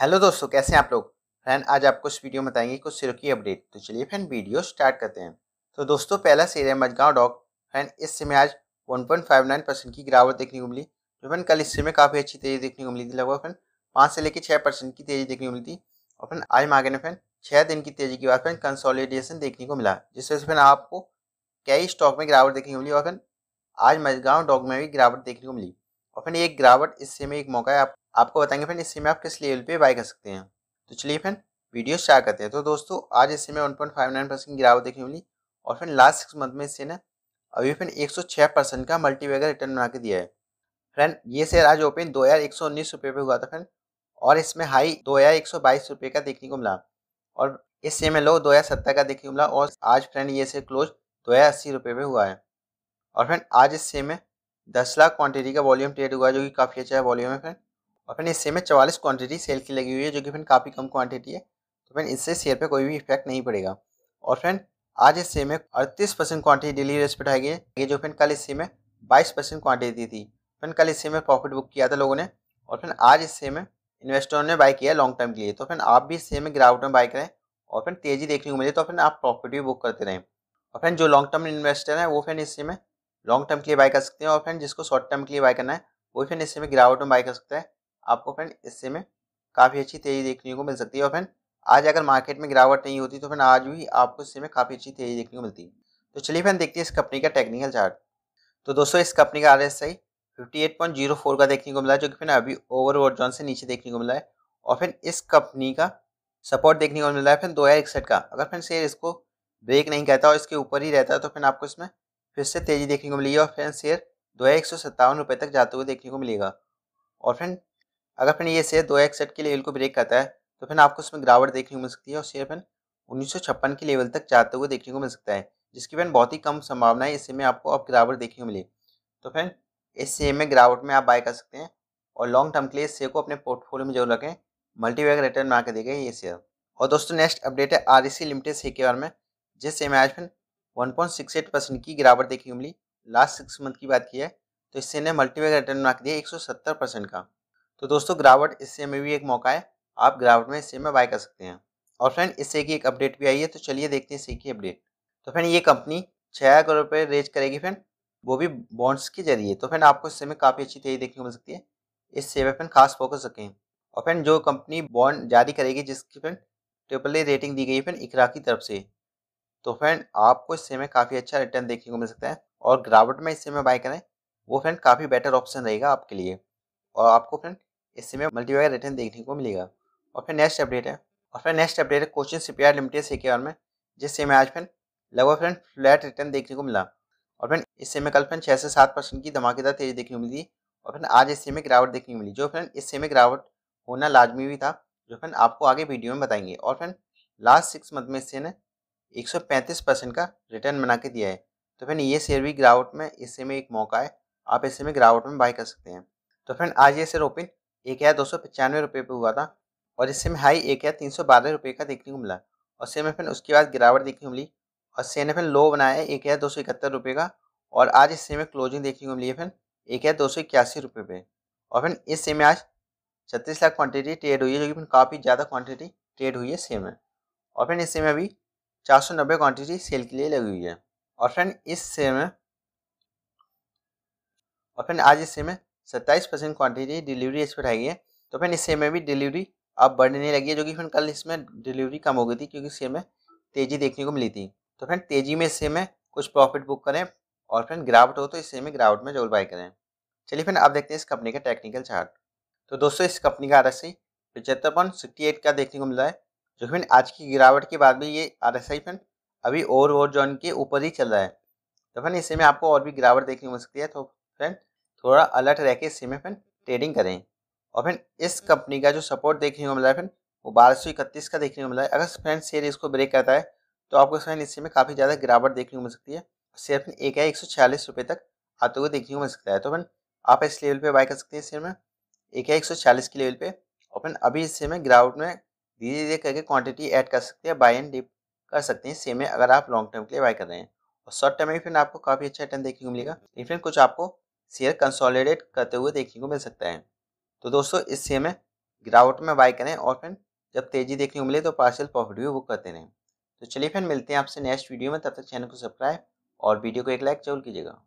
hello दोस्तों कैसे हैं आप लोग फ्रेंड आज आपको इस वीडियो में बताएंगे कुछ सिरों की अपडेट तो चलिए फ्रेंड वीडियो स्टार्ट करते हैं तो दोस्तों पहला सिर है मजगांव डॉक फ्रेंड इस समय आज 1.59 परसेंट की गिरावट देखने को मिली जो तो फ्रेंड कल इससे में काफ़ी अच्छी तेज़ी देखने को मिली थी लगभग फ्रेंड पाँच से लेकर छः परसेंट की तेज़ी देखने को मिली थी और फ्रेंड आज मार्केट ने फ्रेंड छः दिन की तेज़ी के बाद फ्रेंड कंसोलिडेशन देखने को मिला जिस वजह से फ्रेंड आपको कई स्टॉक में गिरावट देखने को मिली और फ्रेंड आज मजगांव डॉक में भी गिरावट देखने को मिली और फ्रेंड एक गिरावट इस समय एक मौका है आप आपको बताएंगे फ्रेंड इससे में आप किस लेवल पे बाय कर सकते हैं तो चलिए फ्रेंड वीडियो स्टार्ट करते हैं तो दोस्तों आज इससे में one point five nine percent गिरावट देखने मिली और फ्रेंड लास्ट सिक्स मंथ में इससे ना अभी फ्रेंड एक सौ छः परसेंट का मल्टीवेगर रिटर्न बना के दिया है फ्रेंड ये शेयर आज ओपन दो हज़ार एक सौ उन्नीस रुपये पर हुआ था फ्रेंड और इसमें हाई दो हज़ार एक सौ बाईस रुपये का देखने को मिला और इस इससे में लो दो हज़ार सत्तर का देखने को मिला और आज फ्रेंड ये से क्लोज दो हज़ार अस्सी रुपये पर हुआ है और फ्रेंड आज इससे में दस लाख क्वांटिटी का वॉल्यूम ट्रेड हुआ जो कि काफ़ी अच्छा वॉल्यूम है फ्रेंड और फिर इससे में चवालीस क्वांटिटी सेल की लगी हुई है जो कि फिर काफ़ी कम क्वांटिटी है तो फिर इससे शेयर पर कोई भी इफेक्ट नहीं पड़ेगा और फ्रेंड आज इस में अड़तीस परसेंट क्वान्टिटी डेली रेस पर गई है जो फिर कल इस में बाईस परसेंट क्वांटिटी थी फिर कल इस में प्रॉफिट बुक किया था लोगों ने और फिर आज इस में इन्वेस्टरों ने बाय किया लॉन्ग टर्म के लिए तो फिर आप भी इस में गिरावट में बाय करें और फिर तेजी देखने को मिले तो फिर आप प्रॉफिट भी बुक करते रहें और फ्रेंड जो लॉन्ग टर्म इन्वेस्टर हैं वो फिर इस में लॉन्ग टर्म के लिए बाई कर सकते हैं और फ्रेंड जिसको शॉर्ट टर्म के लिए बाय करना है वो फिर इस में गिरावट में बाय कर सकते हैं आपको फ्रेंड इससे में काफ़ी अच्छी तेज़ी देखने को मिल सकती है और फ्रेंड आज अगर मार्केट में गिरावट नहीं होती तो फ्रेंड आज भी आपको इससे में काफ़ी अच्छी तेज़ी देखने को मिलती तो चलिए फ्रेंड देखते हैं इस कंपनी का टेक्निकल चार्ट तो दोस्तों इस कंपनी का R S I fifty eight point zero four का देखने को मिला जो कि फिर अभी ओवरवॉट जॉन से नीचे देखने को मिला है और फिर इस कंपनी का सपोर्ट देखने को मिला है फिर दो हज़ार इकसठ का अगर फिर शेयर इसको ब्रेक नहीं करता और इसके ऊपर ही रहता है तो फिर आपको इसमें फिर से तेज़ी देखने को मिलेगी और फिर शेयर दो हज़ार एक सौ सत्तावन रुपये तक जाते हुए देखने को मिलेगा और फिर अगर फिर ये शेयर दो एक सेट के लेवल को ब्रेक करता है तो फिर आपको उसमें गिरावट देखने को मिल सकती है और शेयर फिर उन्नीस के लेवल तक जाते हुए देखने को मिल सकता है जिसकी फिर बहुत ही कम संभावना है इससे में आपको अब गिरावट देखने को मिले तो फिर इस शेयर में गिरावट में आप बाय कर सकते हैं और लॉन्ग टर्म के लिए इस शेयर को अपने पोर्टफोलियो में जरूर रखें मल्टीवैगर रिटर्न बना के देगा ये शेयर और दोस्तों नेक्स्ट अपडेट है आर लिमिटेड शेयर के बारे में जिस शेयर में आज फिर वन परसेंट की गिरावट देखने को मिली लास्ट सिक्स मंथ की बात की है तो इससे ने मल्टीवैगर रिटर्न बना के दिया एक का तो दोस्तों गिरावट इससे में भी एक मौका है आप गिरावट में इससे में बाय कर सकते हैं और फ्रेंड इससे की एक अपडेट भी आई है तो चलिए देखते हैं इससे की अपडेट तो फ्रेंड ये कंपनी छः हज़ार करोड़ रुपये रेज करेगी फ्रेंड वो भी बॉन्ड्स के जरिए तो फ्रेंड आपको इससे में काफ़ी अच्छी तेजी देखने को मिल सकती है इस से फ्रेंड खास फोकस रखें और फ्रेंड जो कंपनी बॉन्ड जारी करेगी जिसकी फ्रेंड ट्रिपल ए रेटिंग दी गई है फ्रेंड इकरा की तरफ से तो फ्रेंड आपको इससे में काफ़ी अच्छा रिटर्न देखने को मिल सकता है और गिरावट में इससे में बाय करें वो फ्रेंड काफ़ी बेटर ऑप्शन रहेगा आपके लिए और आपको फ्रेंड इससे में मल्टीपैकर रिटर्न देखने को मिलेगा और फिर नेक्स्ट अपडेट है और फिर नेक्स्ट अपडेट है कोचिंग सीपीआर लिमिटेड सी के बारे में जिससे में आज फिर लगभग फ्रेंड फ्लैट रिटर्न देखने को मिला और फिर इससे में कल फिर छः से सात परसेंट की धमाकेदार तेजी देखने को मिली और फिर आज इससे में गिरावट देखने को मिली जो फ्रेंड इससे में गिरावट होना लाजमी भी था जो फिर आपको आगे वीडियो में बताएंगे और फिर लास्ट सिक्स मंथ में इससे ने 135 परसेंट का रिटर्न बना के दिया है तो फिर ये शेयर भी गिरावट में इससे में एक मौका है आप इससे में गिरावट में बाई कर सकते हैं तो फ्रेंड आज ये शेयर ओपन एक हज़ार दो सौ पचानवे रुपये पर हुआ था और इससे में हाई एक हज़ार तीन सौ बारह रुपये का देखने को मिला और सेम एफ उसके बाद गिरावट देखने को मिली और सेम एफ लो बनाया है एक हज़ार दो सौ इकहत्तर रुपये का और आज इस सेम में क्लोजिंग देखने को मिली है फिर एक हज़ार दो सौ इक्यासी रुपये पे और फिर इस सेम में आज छत्तीस लाख क्वांटिटी ट्रेड हुई है जो कि फिर काफ़ी ज़्यादा क्वांटिटी ट्रेड हुई है सेम में और फिर इस में अभी चार सौ नब्बे क्वान्टिटी सेल के लिए लगी हुई है और फिर इस सेम में और फिर आज इस में सत्ताईस परसेंट क्वान्टिटी डिलीवरी इस पर है तो फिर इस सेम में भी डिलीवरी अब बढ़ने लगी है जो कि फिर कल इसमें डिलीवरी कम हो गई थी क्योंकि सेम में तेज़ी देखने को मिली थी तो फिर तेज़ी में इससे में कुछ प्रॉफिट बुक करें और फिर गिरावट हो तो इससे में गिरावट में जरूर बाई करें चलिए फिर आप देखते हैं इस कंपनी का टेक्निकल चार्ट तो दोस्तों इस कंपनी का आर एस आई पचहत्तर पॉइंट सिक्सटी एट का देखने को मिला है जो फिर आज की गिरावट के बाद भी ये आर एस आई फिर अभी और और जोन के ऊपर ही चल रहा है तो फिर इससे में आपको और भी गिरावट देखने को मिल सकती है तो फ्रेंड थोड़ा अलर्ट रह के इसी में फिर ट्रेडिंग करें और फिर इस कंपनी का जो सपोर्ट देखने को मिला है फिर वो बारह सौ इकतीस का देखने को मिला है अगर फ्रेंड शेयर इसको ब्रेक करता है तो आपको फ्रेंड इसी में काफ़ी ज़्यादा गिरावट देखने को मिल सकती है शेयर फिर एक है एक सौ छियालीस रुपये तक आते हुए देखने को मिल सकता है तो फिर आप इस लेवल पर बाई कर सकते हैं शेयर में एक है एक सौ छियालीस के लेवल पर और फिर अभी इस शेयर में गिरावट में धीरे धीरे करके क्वान्टिटी एड कर सकते हैं बाई एंड डिप कर सकते हैं सेम में अगर आप लॉन्ग टर्म के लिए बाय कर रहे हैं और शॉर्ट टर्म में फिर आपको काफ़ी अच्छा रिटर्न देखने को मिलेगा लेकिन कुछ आपको शेयर कंसोलिडेट करते हुए देखने को मिल सकता है तो दोस्तों इससे में गिरावट में बाय करें और फिर जब तेज़ी देखने को मिले तो पार्सल प्रॉफिट भी बुक करते रहें तो चलिए फिर मिलते हैं आपसे नेक्स्ट वीडियो में तब तक चैनल को सब्सक्राइब और वीडियो को एक लाइक जरूर कीजिएगा